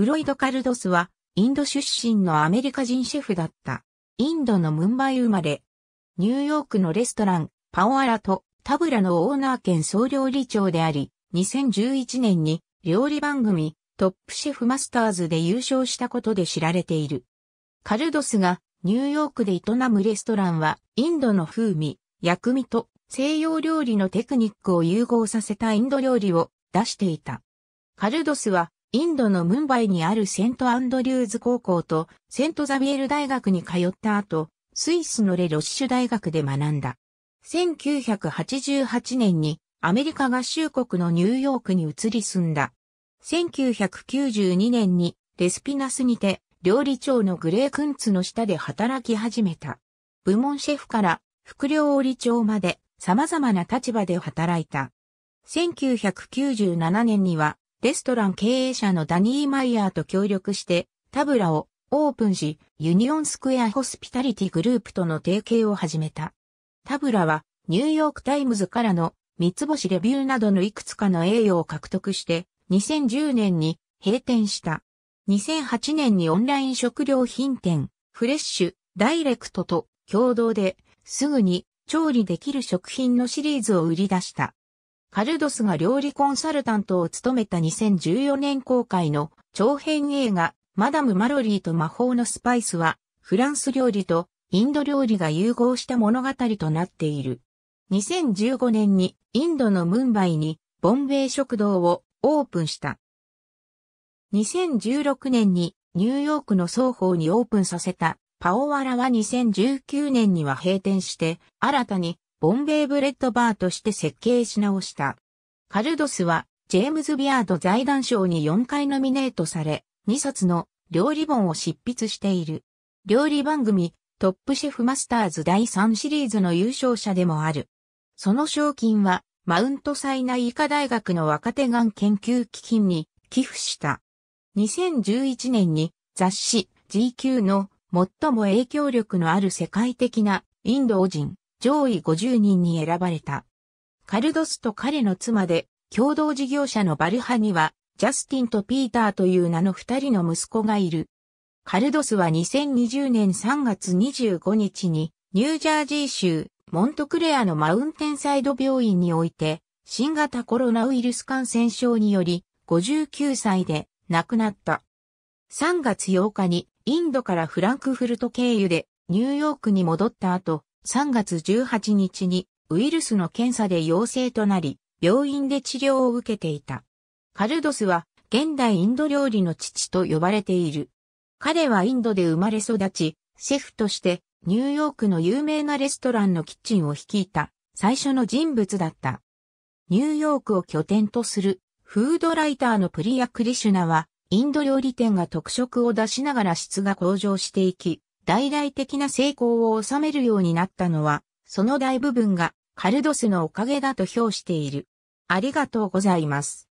フロイド・カルドスは、インド出身のアメリカ人シェフだった。インドのムンバイ生まれ。ニューヨークのレストラン、パオアラとタブラのオーナー兼総料理長であり、2011年に料理番組、トップシェフマスターズで優勝したことで知られている。カルドスがニューヨークで営むレストランは、インドの風味、薬味と西洋料理のテクニックを融合させたインド料理を出していた。カルドスはインドのムンバイにあるセントアンドリューズ高校とセントザビエル大学に通った後、スイスのレ・ロッシュ大学で学んだ。1988年にアメリカ合衆国のニューヨークに移り住んだ。1992年にレスピナスにて料理長のグレー・クンツの下で働き始めた。部門シェフから副料理長まで様々な立場で働いた。1997年にはレストラン経営者のダニー・マイヤーと協力してタブラをオープンし、ユニオンスクエアホスピタリティグループとの提携を始めた。タブラはニューヨークタイムズからの三つ星レビューなどのいくつかの栄誉を獲得して2010年に閉店した。2008年にオンライン食料品店フレッシュダイレクトと共同ですぐに調理できる食品のシリーズを売り出した。カルドスが料理コンサルタントを務めた2014年公開の長編映画マダム・マロリーと魔法のスパイスはフランス料理とインド料理が融合した物語となっている。2015年にインドのムンバイにボンベイ食堂をオープンした。2016年にニューヨークの双方にオープンさせたパオワラは2019年には閉店して新たにボンベイブレッドバーとして設計し直した。カルドスは、ジェームズ・ビアード財団賞に4回ノミネートされ、2冊の料理本を執筆している。料理番組、トップシェフマスターズ第3シリーズの優勝者でもある。その賞金は、マウントサイナ医科大学の若手がん研究基金に寄付した。2011年に雑誌 GQ の最も影響力のある世界的なインド人上位50人に選ばれた。カルドスと彼の妻で、共同事業者のバルハには、ジャスティンとピーターという名の二人の息子がいる。カルドスは2020年3月25日に、ニュージャージー州、モントクレアのマウンテンサイド病院において、新型コロナウイルス感染症により、59歳で亡くなった。3月8日にインドからフランクフルト経由でニューヨークに戻った後、3月18日にウイルスの検査で陽性となり、病院で治療を受けていた。カルドスは現代インド料理の父と呼ばれている。彼はインドで生まれ育ち、シェフとしてニューヨークの有名なレストランのキッチンを率いた最初の人物だった。ニューヨークを拠点とするフードライターのプリヤ・クリシュナはインド料理店が特色を出しながら質が向上していき、大々的な成功を収めるようになったのは、その大部分がカルドスのおかげだと評している。ありがとうございます。